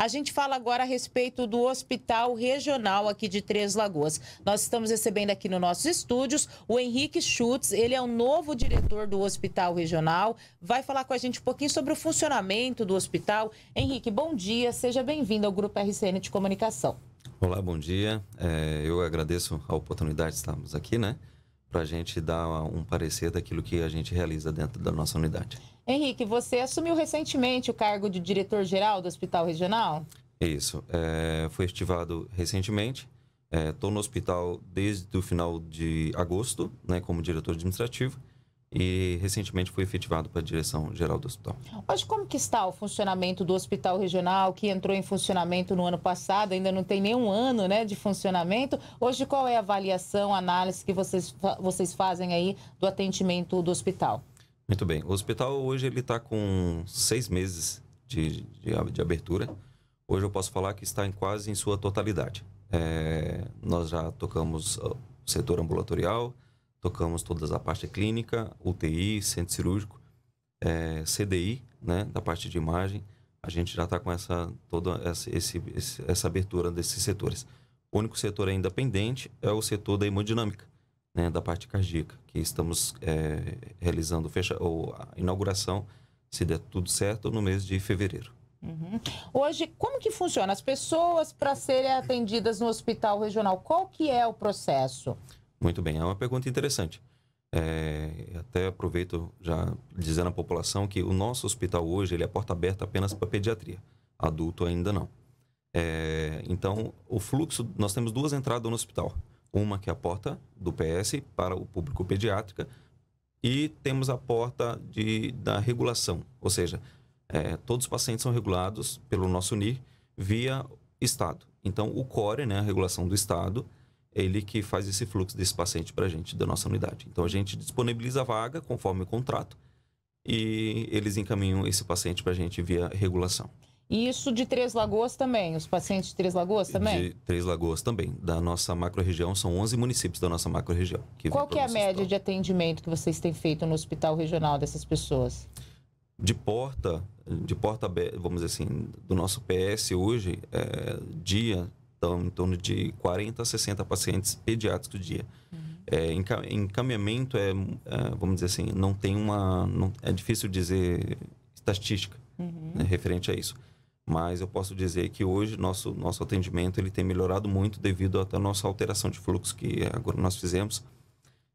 A gente fala agora a respeito do Hospital Regional aqui de Três Lagoas. Nós estamos recebendo aqui nos nossos estúdios o Henrique Schutz, ele é o novo diretor do Hospital Regional, vai falar com a gente um pouquinho sobre o funcionamento do hospital. Henrique, bom dia, seja bem-vindo ao Grupo RCN de Comunicação. Olá, bom dia. É, eu agradeço a oportunidade de estarmos aqui, né? para a gente dar um parecer daquilo que a gente realiza dentro da nossa unidade. Henrique, você assumiu recentemente o cargo de diretor-geral do Hospital Regional? Isso, é, foi estivado recentemente. Estou é, no hospital desde o final de agosto, né, como diretor administrativo e recentemente foi efetivado para a direção geral do hospital. Hoje, como que está o funcionamento do hospital regional que entrou em funcionamento no ano passado? Ainda não tem nenhum ano né, de funcionamento. Hoje, qual é a avaliação, análise que vocês, vocês fazem aí do atendimento do hospital? Muito bem. O hospital hoje ele está com seis meses de, de, de, abertura. Hoje eu posso falar que está em quase em sua totalidade. É, nós já tocamos o setor ambulatorial, tocamos todas a parte clínica, UTI, centro cirúrgico, é, CDI, né, da parte de imagem. A gente já está com essa toda essa, esse, essa abertura desses setores. O único setor ainda pendente é o setor da hemodinâmica, né, da parte cardíaca, que estamos é, realizando fecha, ou a inauguração, se der tudo certo, no mês de fevereiro. Uhum. Hoje, como que funciona as pessoas para serem atendidas no hospital regional? Qual que é o processo? Muito bem, é uma pergunta interessante. É, até aproveito já dizendo à população que o nosso hospital hoje ele é porta aberta apenas para pediatria, adulto ainda não. É, então, o fluxo, nós temos duas entradas no hospital. Uma que é a porta do PS para o público pediátrica e temos a porta de, da regulação, ou seja, é, todos os pacientes são regulados pelo nosso NIR via Estado. Então, o CORE, né, a regulação do Estado, ele que faz esse fluxo desse paciente para a gente da nossa unidade. Então a gente disponibiliza a vaga conforme o contrato e eles encaminham esse paciente para a gente via regulação. E isso de Três Lagoas também, os pacientes de Três Lagoas também? De Três Lagoas também, da nossa macro-região, são 11 municípios da nossa macro-região. Qual que é a média estado. de atendimento que vocês têm feito no hospital regional dessas pessoas? De porta, de porta, vamos dizer assim, do nosso PS hoje, é, dia então em torno de 40 a 60 pacientes pediátricos por dia. Uhum. É, encaminhamento é, é, vamos dizer assim, não tem uma, não, é difícil dizer estatística uhum. né, referente a isso. Mas eu posso dizer que hoje nosso nosso atendimento ele tem melhorado muito devido à nossa alteração de fluxo que é agora nós fizemos.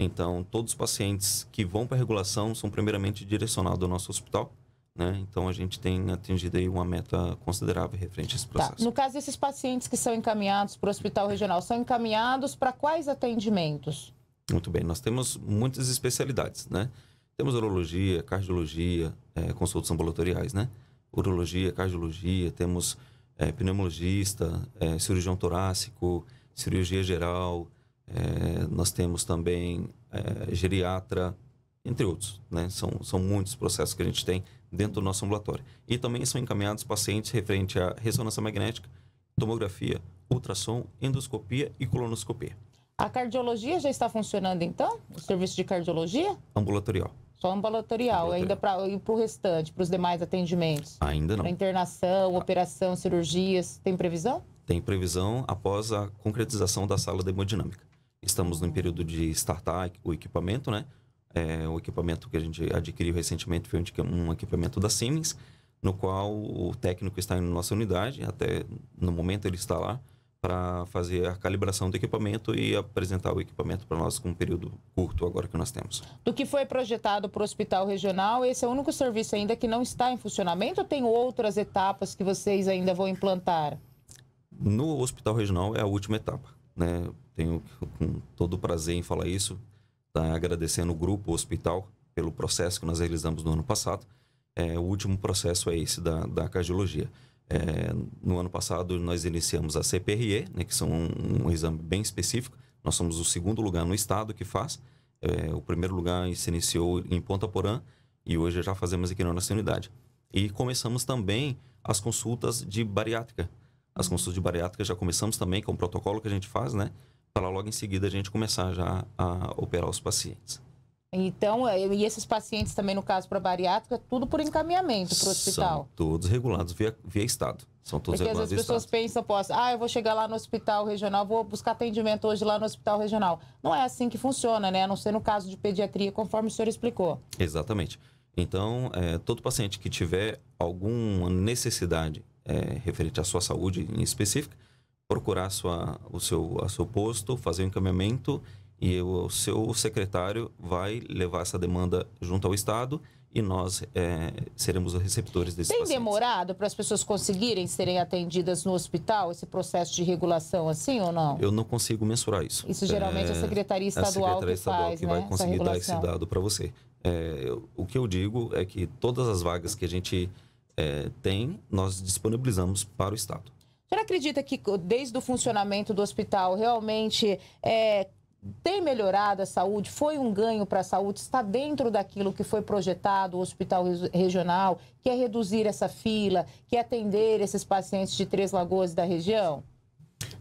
Então, todos os pacientes que vão para a regulação são primeiramente direcionados ao nosso hospital né? Então a gente tem atingido aí uma meta considerável referente a esse tá. processo. Tá. No caso desses pacientes que são encaminhados para o hospital regional, são encaminhados para quais atendimentos? Muito bem, nós temos muitas especialidades, né? Temos urologia, cardiologia, é, consultas ambulatoriais, né? Urologia, cardiologia, temos é, pneumologista, é, cirurgião torácico, cirurgia geral, é, nós temos também é, geriatra, entre outros. Né? São, são muitos processos que a gente tem dentro do nosso ambulatório. E também são encaminhados pacientes referente à ressonância magnética, tomografia, ultrassom, endoscopia e colonoscopia. A cardiologia já está funcionando então? O serviço de cardiologia? Ambulatorial. Só ambulatorial, ambulatorial. ainda para e para o restante, para os demais atendimentos? Ainda não. Pra internação, ah. operação, cirurgias, tem previsão? Tem previsão após a concretização da sala de hemodinâmica. Estamos no período de startup, o equipamento, né? É, o equipamento que a gente adquiriu recentemente foi um equipamento da Siemens, no qual o técnico está em nossa unidade, até no momento ele está lá, para fazer a calibração do equipamento e apresentar o equipamento para nós com um período curto agora que nós temos. Do que foi projetado para o hospital regional, esse é o único serviço ainda que não está em funcionamento ou tem outras etapas que vocês ainda vão implantar? No hospital regional é a última etapa, né? Tenho com todo o prazer em falar isso tá agradecendo o grupo, o hospital, pelo processo que nós realizamos no ano passado. É, o último processo é esse da, da cardiologia. É, no ano passado, nós iniciamos a CPRE, né, que são um, um, exame bem específico. Nós somos o segundo lugar no estado que faz. É, o primeiro lugar se iniciou em Ponta Porã e hoje já fazemos aqui na nossa unidade. E começamos também as consultas de bariátrica. As consultas de bariátrica já começamos também, com é o protocolo que a gente faz, né? para logo em seguida a gente começar já a operar os pacientes. Então, é, e esses pacientes também, no caso para bariátrica, tudo por encaminhamento para o hospital? São todos regulados via, via Estado. São todos Porque regulados às vezes as pessoas pensam, posso, assim, ah, eu vou chegar lá no hospital regional, vou buscar atendimento hoje lá no hospital regional. Não é assim que funciona, né? A não ser no caso de pediatria, conforme o senhor explicou. Exatamente. Então, é, todo paciente que tiver alguma necessidade é, referente à sua saúde em específico, procurar sua, o seu, a seu posto, fazer o um encaminhamento e o seu secretário vai levar essa demanda junto ao Estado e nós é, seremos os receptores desse Tem pacientes. demorado para as pessoas conseguirem serem atendidas no hospital, esse processo de regulação assim ou não? Eu não consigo mensurar isso. Isso geralmente é, a Secretaria Estadual, a Secretaria Estadual que, faz, que né? vai conseguir dar esse dado para você. É, eu, o que eu digo é que todas as vagas que a gente é, tem, nós disponibilizamos para o Estado senhora acredita que desde o funcionamento do hospital realmente é, tem melhorado a saúde? Foi um ganho para a saúde? Está dentro daquilo que foi projetado o hospital regional, que é reduzir essa fila, que é atender esses pacientes de Três Lagoas da região?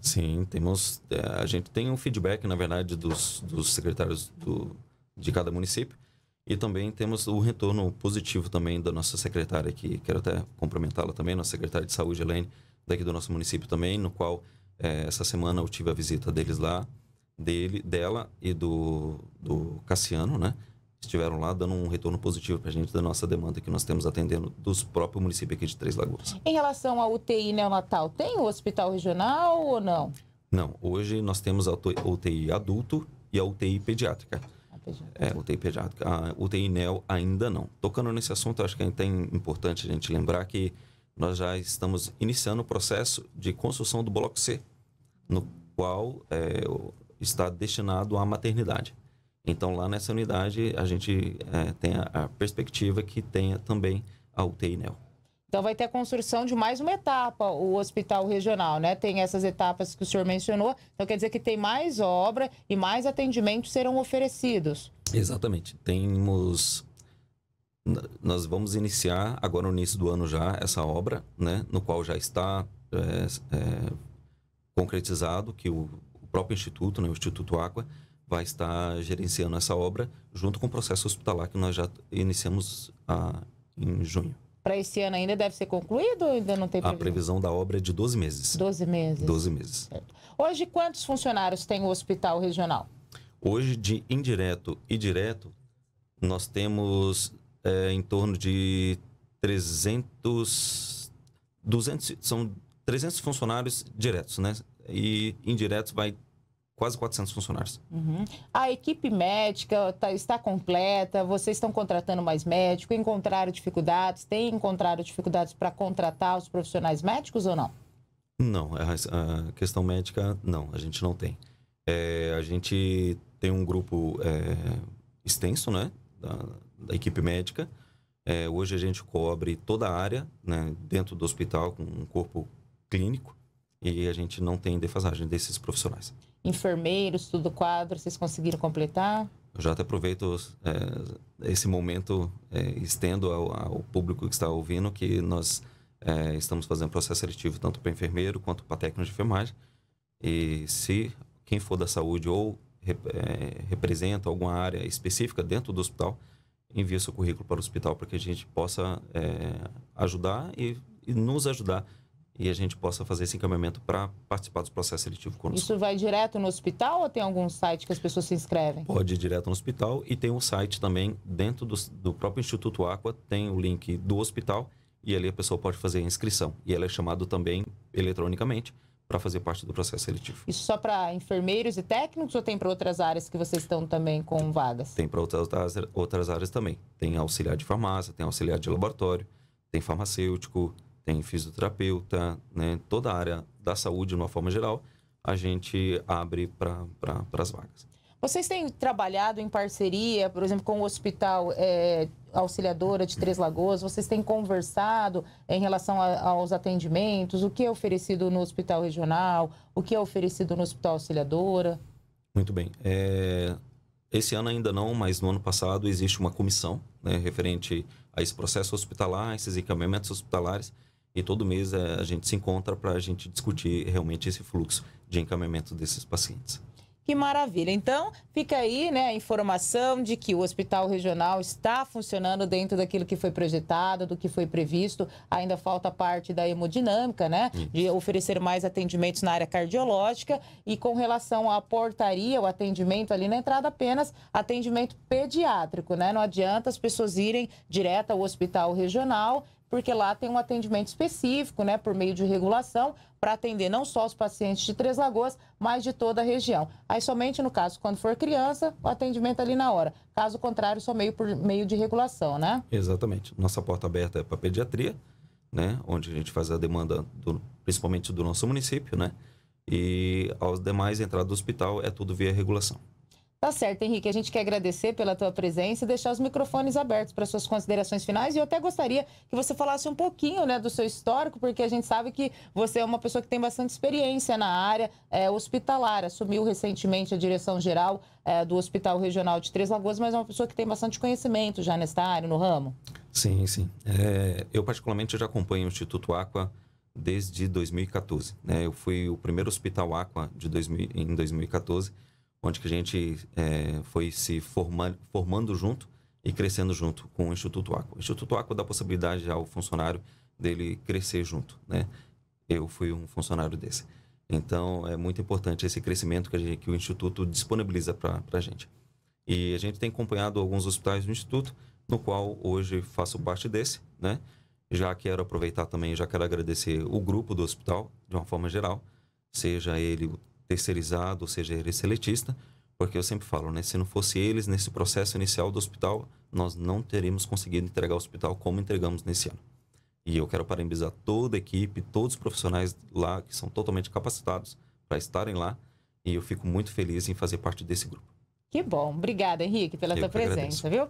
Sim, temos. É, a gente tem um feedback, na verdade, dos, dos secretários do, de cada município. E também temos o retorno positivo também da nossa secretária aqui. Quero até cumprimentá-la também, nossa secretária de saúde, Helene daqui do nosso município também, no qual é, essa semana eu tive a visita deles lá, dele, dela e do, do Cassiano, né? estiveram lá dando um retorno positivo para a gente da nossa demanda que nós temos atendendo dos próprios municípios aqui de Três Lagoas. Em relação à UTI neonatal, tem o hospital regional ou não? Não, hoje nós temos a UTI adulto e a UTI pediátrica. A É, UTI pediátrica. A UTI neo ainda não. Tocando nesse assunto, acho que é importante a gente lembrar que nós já estamos iniciando o processo de construção do bloco C, no qual é, está destinado à maternidade. Então, lá nessa unidade, a gente é, tem a, a, perspectiva que tenha também a UTI neo. Então, vai ter a construção de mais uma etapa, o hospital regional, né? Tem essas etapas que o senhor mencionou. Então, quer dizer que tem mais obra e mais atendimentos serão oferecidos. Exatamente. Temos nós vamos iniciar agora no início do ano já essa obra, né, no qual já está é, é, concretizado que o, o, próprio instituto, né, o Instituto Água, vai estar gerenciando essa obra junto com o processo hospitalar que nós já iniciamos a, ah, em junho. Para esse ano ainda deve ser concluído ou ainda não tem previsão? A previsão da obra é de 12 meses. 12 meses. 12 meses. Hoje, quantos funcionários tem o hospital regional? Hoje, de indireto e direto, nós temos é, em torno de 300, 200, são 300 funcionários diretos, né? E indiretos vai quase 400 funcionários. Uhum. A equipe médica tá, está completa, vocês estão contratando mais médico, encontraram dificuldades, tem encontrado dificuldades para contratar os profissionais médicos ou não? Não, a, a, questão médica, não, a gente não tem. É, a gente tem um grupo é, extenso, né? Da, da equipe médica. É, hoje a gente cobre toda a área né, dentro do hospital com um corpo clínico e a gente não tem defasagem desses profissionais. Enfermeiros, tudo quadro, vocês conseguiram completar? Eu já até aproveito é, esse momento, é, estendo ao, ao, público que está ouvindo que nós é, estamos fazendo processo seletivo tanto para enfermeiro quanto para técnico de enfermagem. E se quem for da saúde ou é, representa alguma área específica dentro do hospital, envia seu currículo para o hospital para que a gente possa é, ajudar e, e, nos ajudar e a gente possa fazer esse encaminhamento para participar do processo seletivo conosco. Isso vai direto no hospital ou tem algum site que as pessoas se inscrevem? Pode ir direto no hospital e tem um site também dentro do, do próprio Instituto Aqua, tem o link do hospital e ali a pessoa pode fazer a inscrição. E ela é chamada também eletronicamente para fazer parte do processo seletivo. Isso só para enfermeiros e técnicos ou tem para outras áreas que vocês estão também com tem, vagas? Tem para outras, outras áreas também. Tem auxiliar de farmácia, tem auxiliar de laboratório, tem farmacêutico, tem fisioterapeuta, né? toda a área da saúde, de uma forma geral, a gente abre para pra, as vagas. Vocês têm trabalhado em parceria, por exemplo, com o Hospital é, Auxiliadora de Três Lagoas? Vocês têm conversado em relação a, aos atendimentos? O que é oferecido no Hospital Regional? O que é oferecido no Hospital Auxiliadora? Muito bem. É... Esse ano ainda não, mas no ano passado existe uma comissão né, referente a esse processo hospitalar, esses encaminhamentos hospitalares, e todo mês é, a gente se encontra para a gente discutir realmente esse fluxo de encaminhamento desses pacientes. Que maravilha. Então, fica aí né, a informação de que o hospital regional está funcionando dentro daquilo que foi projetado, do que foi previsto. Ainda falta parte da hemodinâmica, né? De oferecer mais atendimentos na área cardiológica. E com relação à portaria, o atendimento ali na entrada, apenas atendimento pediátrico, né? Não adianta as pessoas irem direto ao hospital regional porque lá tem um atendimento específico, né, por meio de regulação, para atender não só os pacientes de Três Lagoas, mas de toda a região. Aí somente no caso, quando for criança, o atendimento é ali na hora. Caso contrário, só meio por meio de regulação, né? Exatamente. Nossa porta aberta é para pediatria, né, onde a gente faz a demanda do, principalmente do nosso município, né? E aos demais entradas do hospital é tudo via regulação. Tá certo, Henrique. A gente quer agradecer pela tua presença e deixar os microfones abertos para suas considerações finais. E eu até gostaria que você falasse um pouquinho né, do seu histórico, porque a gente sabe que você é uma pessoa que tem bastante experiência na área é, hospitalar. Assumiu recentemente a direção geral é, do Hospital Regional de Três Lagoas, mas é uma pessoa que tem bastante conhecimento já nesta área, no ramo. Sim, sim. É, eu, particularmente, já acompanho o Instituto Aqua desde 2014. Né? Eu fui o primeiro Hospital Aqua de 2000, em 2014 onde que a gente é, foi se formando, formando junto e crescendo junto com o Instituto Aqua. O Instituto Aqua dá possibilidade ao funcionário dele crescer junto, né? Eu fui um funcionário desse. Então, é muito importante esse crescimento que, gente, que o Instituto disponibiliza para a gente. E a gente tem acompanhado alguns hospitais do Instituto, no qual hoje faço parte desse, né? Já quero aproveitar também, já quero agradecer o grupo do hospital, de uma forma geral, seja ele o terceirizado, ou seja, ele é seletista, porque eu sempre falo, né, se não fosse eles nesse processo inicial do hospital, nós não teríamos conseguido entregar o hospital como entregamos nesse ano. E eu quero parabenizar toda a equipe, todos os profissionais lá que são totalmente capacitados para estarem lá, e eu fico muito feliz em fazer parte desse grupo. Que bom. Obrigada, Henrique, pela eu tua presença, agradeço. viu?